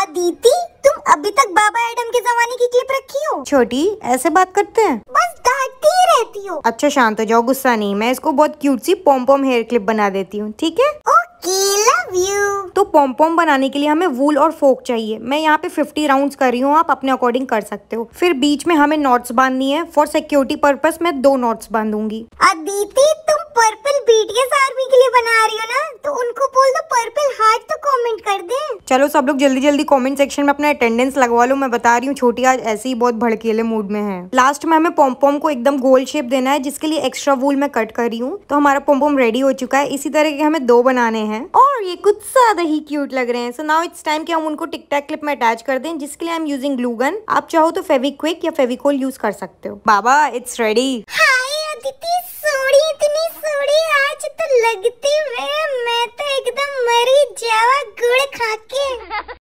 अदिति तुम अभी तक बाबा एडम के जमाने की क्लिप रखी हो छोटी ऐसे बात करते हैं बस डांटती रहती हो अच्छा शांत हो जाओ गुस्सा नहीं मैं इसको बहुत क्यूट सी पोम पॉम हेयर क्लिप बना देती हूँ ठीक है ओके लव यू तो पोम पॉम बनाने के लिए हमें वूल और फोक चाहिए मैं यहाँ पे 50 राउंड्स कर रही हूँ आप अपने अकॉर्डिंग कर सकते हो फिर बीच में हमें नॉट्स बांधनी है फॉर सिक्योरिटी पर्पस मैं दो नॉट्स बांधूंगी अदिति तुम पर्पल बीट के आर्मी के लिए बना रही हो ना तो उन चलो सब लोग जल्दी जल्दी कमेंट सेक्शन में अपना अटेंडेंस लगवा लो मैं बता रही हूँ छोटी आज ऐसे ही बहुत भड़केले मूड में है लास्ट में हमें पोमपोम को एकदम गोल शेप देना है जिसके लिए एक्स्ट्रा वूल मैं कट कर रही हूँ तो हमारा पोम्पोम रेडी हो चुका है इसी तरह के हमें दो बनाने हैं और ये कुछ ज्यादा ही क्यूट लग रहे हैं सो नाउ इट्स टाइम की हम उनको टिकटैक क्लिप में अटैच कर दें जिसके लिए आई एम यूजिंग ग्लूगन आप चाहो तो फेविक्विक या फेविकोल यूज कर सकते हो बाबा इट्स रेडी Hi, खा